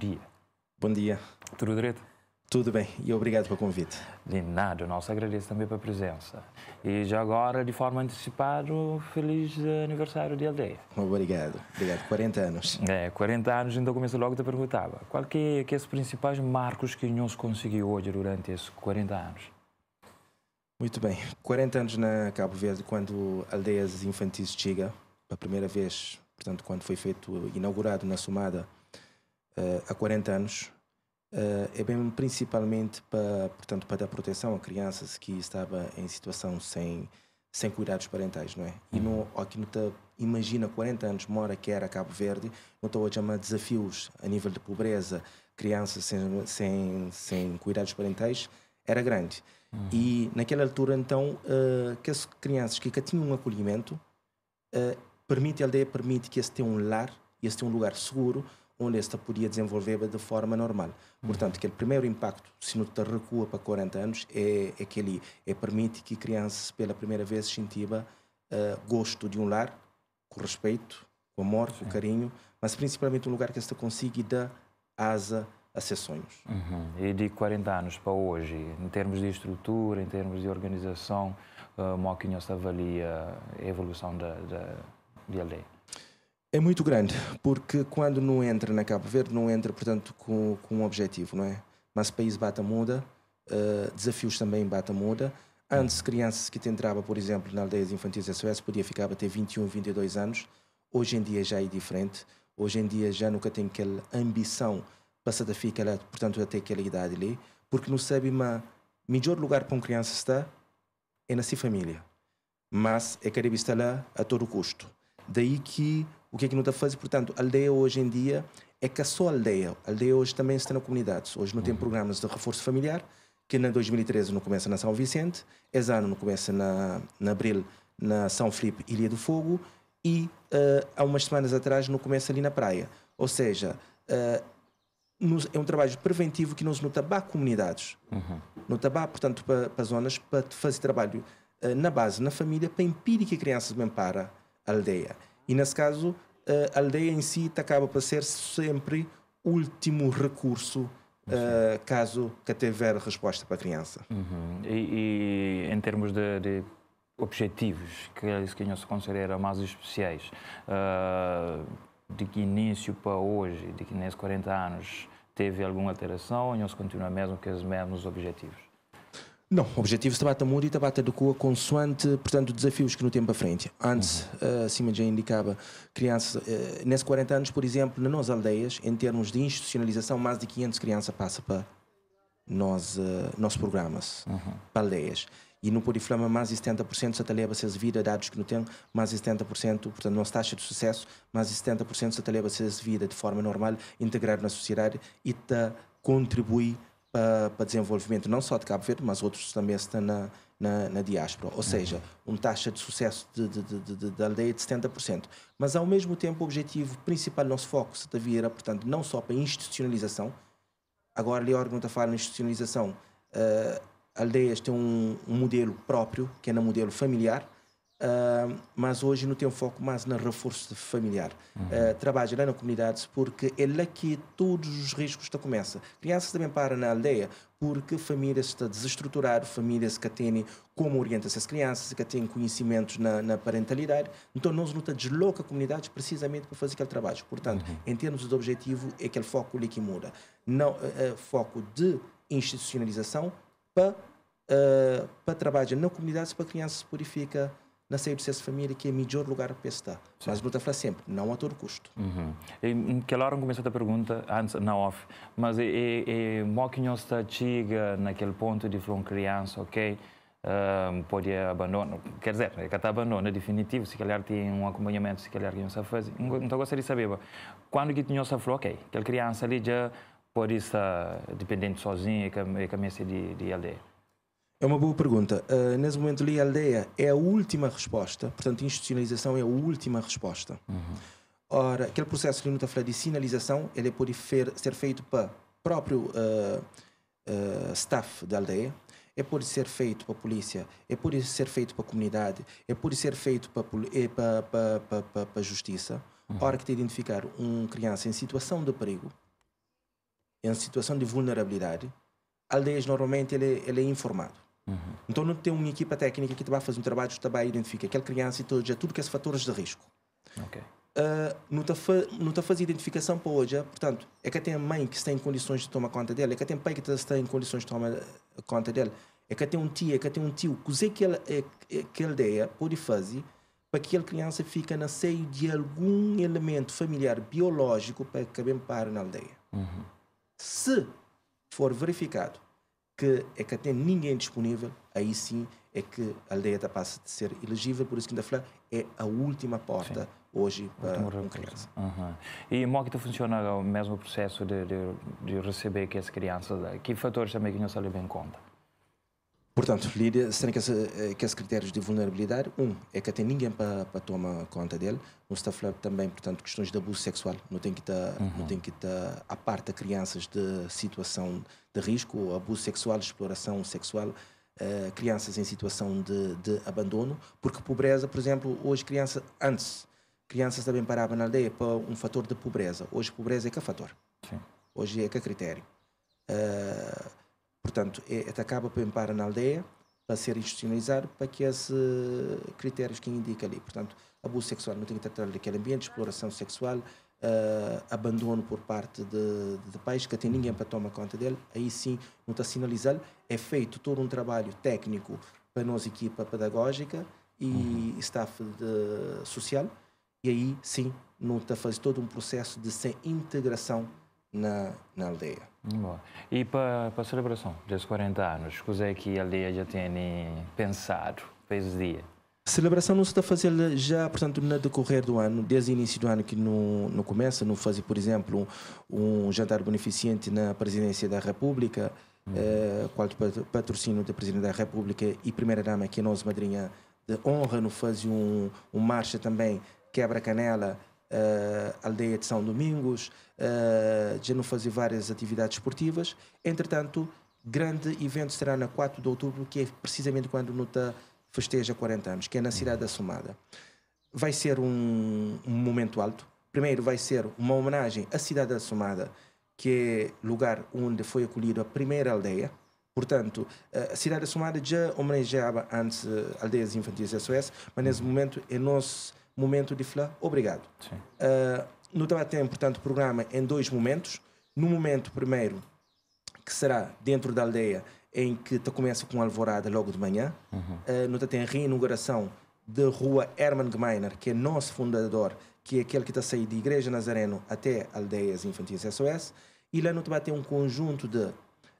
dia. Bom dia. Tudo direito? Tudo bem e obrigado pelo convite. De nada, nós agradeço também pela presença. E já agora, de forma antecipada, feliz aniversário de aldeia. Obrigado, obrigado. 40 anos. É, 40 anos, então começo logo te perguntava, qual que é, que é os principais marcos que se conseguiu hoje durante esses 40 anos? Muito bem, 40 anos na Cabo Verde, quando aldeias infantis chega, pela primeira vez, portanto, quando foi feito, inaugurado na sumada uh, há 40 anos, uh, é bem principalmente para, portanto, para dar proteção a crianças que estava em situação sem, sem cuidados parentais, não é? E uhum. não, aqui não está, imagina 40 anos, mora, que a Cabo Verde, não estou a chamar desafios a nível de pobreza, crianças sem, sem, sem cuidados parentais, era grande. Uhum. E naquela altura, então, uh, que as crianças que, que tinham um acolhimento, uh, permite a aldeia, permite que eles um lar, eles tenham um lugar seguro, onde esta podia desenvolver de forma normal. Portanto, aquele primeiro impacto, se não te recua para 40 anos, é, é que ali é permite que crianças pela primeira vez sentiva uh, eh, gosto de um lar, com respeito, com amor, com carinho, mas principalmente um lugar que esta consiga dar asa a seus sonhos. Uhum. E de 40 anos para hoje, em termos de estrutura, em termos de organização, uh, que se avalia a evolução da, da, aldeia? É muito grande, porque quando não entra na Cabo Verde, não entra, portanto, com, com um objetivo, não é? Mas o país bata muda, uh, desafios também bata muda. Antes, crianças que entrava, por exemplo, na aldeia de infantis SOS, podia ficar até 21, 22 anos. Hoje em dia já é diferente. Hoje em dia já nunca tem aquela ambição passada fica lá, portanto, até aquela idade ali, porque não sabe, mas melhor lugar para uma criança estar é na sua família. Mas é querer estar lá a todo custo. Daí que o que é que não está a fazer. Portanto, a aldeia hoje em dia é que é a só aldeia. A aldeia hoje também está na comunidade. Hoje não tem uhum. programas de reforço familiar, que na 2013 não começa na São Vicente, esse ano não começa na, na Abril, na São Felipe, Ilha do Fogo, e uh, há umas semanas atrás não começa ali na praia. Ou seja, uh, nos, é um trabalho preventivo que nós nota bem comunidades. Uhum. Nota bem, portanto, para pa zonas, para fazer trabalho uh, na base, na família, para impedir que crianças bem para a aldeia. E nesse caso, a aldeia em si acaba por ser sempre último recurso Uh, caso que tiver resposta para a criança. Uhum. E, e, em termos de, de objetivos que é eles que se considera mais especiais, uh, de que início para hoje, de que nesses 40 anos, teve alguma alteração ou não se continua mesmo com os mesmos objetivos? Não, o objetivo Tabata Muda e Tabata do Cua consoante, portanto, desafios que no tempo à frente. Antes, uhum. uh, já indicava, crianças, uh, eh, nesses 40 anos, por exemplo, nas nossas aldeias, em termos de institucionalização, mais de 500 crianças passam para nós, uh, eh, nossos programas, uhum. para aldeias. E no Poliflama, mais de 70% se atalheba se vida, dados que não tem, mais de 70%, portanto, nossa taxa de sucesso, mais de 70% se atalheba se vida de forma normal, integrar na sociedade e contribui contribuir para, ah, para desenvolvimento não só de Cabo Verde, mas outros também estão na, na, na diáspora. Ou uhum. seja, uma taxa de sucesso de, de, de, de, da aldeia de 70%. Mas, ao mesmo tempo, o objetivo principal, nosso foco, se era, portanto, não só para institucionalização, agora ali a órgão está a falar em institucionalização, uh, aldeias têm um, um modelo próprio, que é no modelo familiar, Uh, mas hoje não tem foco mais no reforço familiar. Uhum. Uh, ah, trabalho lá na comunidade porque é lá que todos os riscos está começa. Crianças também param na aldeia porque famílias está desestruturada, famílias que têm como orientar-se as crianças, que têm conhecimentos na, na parentalidade. Então, nós não desloca a comunidade precisamente para fazer aquele trabalho. Portanto, uhum. em termos de objetivo, é aquele foco ali que muda. Não, uh, foco de institucionalização para, eh, para trabalho na comunidade, para crianças se purifica de essa família que é o melhor lugar para estar. Sim. Mas luta para sempre, não a todo custo. Uhum. E, que hora começou a pergunta, antes, não off, mas é, é, é está chega naquele ponto de uma criança, ok? Um, pode abandonar, quer dizer, é que está abandona é definitivo, se calhar tem um acompanhamento, se calhar que não sabe fazer. Então gostaria de saber, quando que tinha falou, ok, aquela criança ali já pode estar dependente sozinha e cabeça de, de aldeia. É uma boa pergunta. Uh, nesse momento ali, a aldeia é a última resposta, portanto, institucionalização é a última resposta. Uhum. Ora, aquele processo que não a falar de sinalização, ele é pode fer, ser feito para próprio uh, uh, staff da aldeia, é pode ser feito para a polícia, é pode ser feito para a comunidade, é pode ser feito para, eh, a justiça. Uhum. Hora que te identificar um criança em situação de perigo, em situação de vulnerabilidade, aldeias normalmente ele, é, ele é informado. Uhum. Então não tem uma equipa técnica que vai fazer um trabalho que vai identificar aquela criança e tudo, é tudo que é fatores de risco. Okay. Uh, não está a fazer identificação para hoje, é? portanto, é que tem mãe que está em condições de tomar conta dela, é que tem pai que está em condições de tomar eh, conta dela, é que tem um tio, é que tem um tio, que que ela, é, é, que ela deia pode fazer para que a criança fique na seio de algum elemento familiar biológico para que bem para na aldeia. Uhum. Se for verificado que é que tem ninguém é disponível, aí sim é que a aldeia da tá, passa de ser elegível, por isso que ainda falar é a última porta sim. hoje para uma criança. Uhum. E como que funciona o mesmo processo de, de, de receber que as crianças? Que fatores também que não se levam em conta? Portanto, Lídia, será eh, que, esses critérios de vulnerabilidade, um, é que tem ninguém para tomar conta dele, não está a falar também, portanto, questões de abuso sexual, não tem que estar, uhum. não tem que estar à parte de crianças de situação de risco, abuso sexual, exploração sexual, uh, crianças em situação de, de, abandono, porque pobreza, por exemplo, hoje criança, antes, crianças também paravam na aldeia para um fator de pobreza, hoje pobreza é que é fator, Sim. hoje é que é critério. Uh, portanto, é, é, acaba por limpar na aldeia para ser institucionalizado para que esses critérios que indica ali, portanto, abuso sexual, não tem que tratar daquele ambiente, exploração sexual, uh, abandono por parte de, de, pais que tem ninguém para tomar conta dele, aí sim não está sinalizado. É feito todo um trabalho técnico para nós, equipa pedagógica e uhum. staff de, social, e aí sim não está a fazer todo um processo de sem integração na, na aldeia. Boa. E para a celebração desses 40 anos, o é que a aldeia já tem pensado, fez o dia? A celebração não se está a fazer já, portanto, no decorrer do ano, desde o início do ano que não, não começa, não fazer, por exemplo, um, um jantar beneficente na presidência da República, uhum. eh, qual é patrocínio da presidência da República e primeira-dama, que é a nossa madrinha de honra, não fazem um, um marcha também, quebra-canela, uh, aldeia de São Domingos, uh, eh, já não fazer várias atividades esportivas. Entretanto, grande evento será na 4 de outubro, que é precisamente quando Nuta festeja 40 anos, que é na cidade da Somada. Vai ser um, um momento alto. Primeiro, vai ser uma homenagem à cidade da Somada, que é lugar onde foi acolhida a primeira aldeia. Portanto, eh, a cidade da Somada já homenageava antes aldeias infantis SOS, mas nesse momento é nosso momento de falar obrigado. Uh, no tem portanto, o programa em dois momentos. No momento primeiro, que será dentro da aldeia, em que te começa com alvorada logo de manhã. Uhum. Uh, no a reinauguração da rua Herman Gmeiner, que é nosso fundador, que é aquele que está a sair de Igreja Nazareno até Aldeias Infantis SOS. E lá no debate tem um conjunto de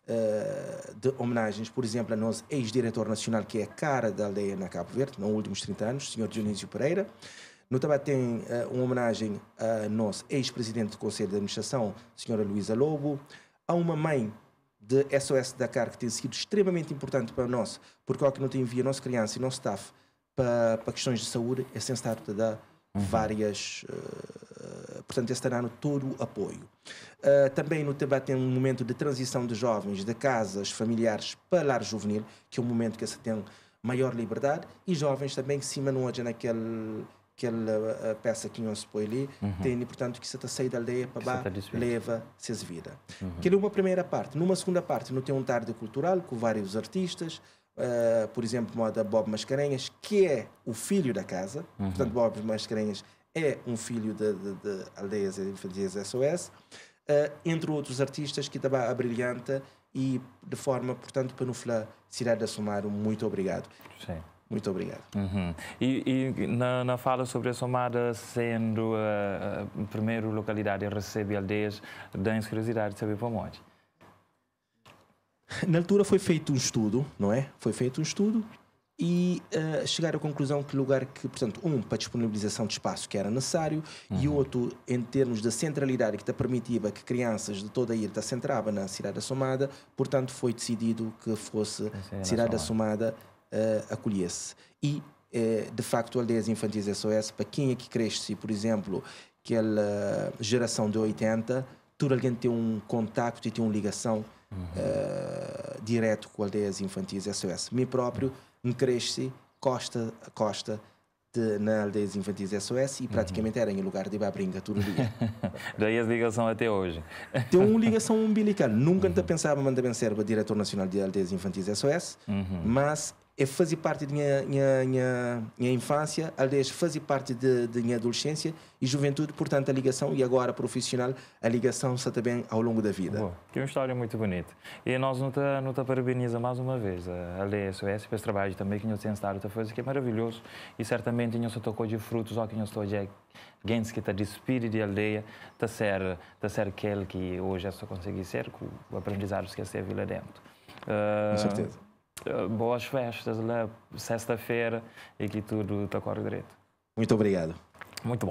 eh, de homenagens, por exemplo, a nosso ex-diretor nacional, que é a cara da aldeia na Cabo Verde, nos últimos 30 anos, o senhor Dionísio Pereira. No também tem uh, uma homenagem a nosso ex-presidente do Conselho de Administração, senhora Luísa Lobo, Há uma mãe de SOS Dakar que tem sido extremamente importante para nós, porque ao que não tem via a nossa criança e nosso staff para, para questões de saúde, é sem estar dar uhum. várias uh, Portanto, este ano todo o apoio. Uh, também no Tebá tem um momento de transição de jovens de casas familiares para lar juvenil, que é um momento que se tem maior liberdade, e jovens também que se hoje naquele aquela ah, ah, peça que não se põe ali, uhum. tem, portanto, que se está saindo da aldeia para lá, leva se vida. Uhum. Que é uma primeira parte. Numa segunda parte, não tem um tarde cultural com vários artistas, uh, por exemplo, moda Bob Mascarenhas, que é o filho da casa, uhum. portanto, Bob Mascarenhas é um filho de, de, de Aldeias e infantis SOS, uh, eh, entre outros artistas que também a é brilhanta e de forma, portanto, para panufla Cidade da Somar, muito obrigado. Sim. Muito obrigado. Uhum. E, e na, na, fala sobre a Somada sendo a, eh, a eh, primeira localidade a receber aldeias, dá-nos curiosidade de saber para onde? Na altura foi feito um estudo, não é? Foi feito um estudo e uh, chegar à conclusão que lugar que, portanto, um, para disponibilização de espaço que era necessário uhum. e outro, em termos da centralidade que te permitia que crianças de toda a ilha centrava na cidade assomada, portanto, foi decidido que fosse cidade assomada uh, acolhesse. E, uh, de facto, aldeias infantis SOS, para quem é que cresce, por exemplo, aquela geração de 80, tudo alguém tem um contacto e tem uma ligação uhum. direto com aldeias infantis SOS. Me próprio... Uhum me cresce costa a costa de, na aldeias infantis SOS e uhum. praticamente uhum. era em lugar de Babringa todo dia. Daí a ligação até hoje. Tem uma ligação umbilical. Nunca uhum. pensava mandar bem ser diretor nacional de aldeias infantis SOS, uhum. mas é fazer parte da minha, minha, minha, minha infância, aliás, fazer parte da minha adolescência e juventude, portanto, a ligação, e agora profissional, a ligação está também ao longo da vida. Boa. Que uma história muito bonita. E nós não te, não te parabeniza mais uma vez, aliás, esse trabalho também que nós temos estado foi, que é maravilhoso, e certamente nós tocou de frutos, ó, que nós estou a gente que está de espírito de aldeia, está a ser, está a ser aquele que hoje é só conseguir ser, com o aprendizado que é ser vila dentro. Uh, Com ah, certeza. Eh, boas festas lá, sexta-feira e que tudo está a direito. Muito obrigado. Muito bom.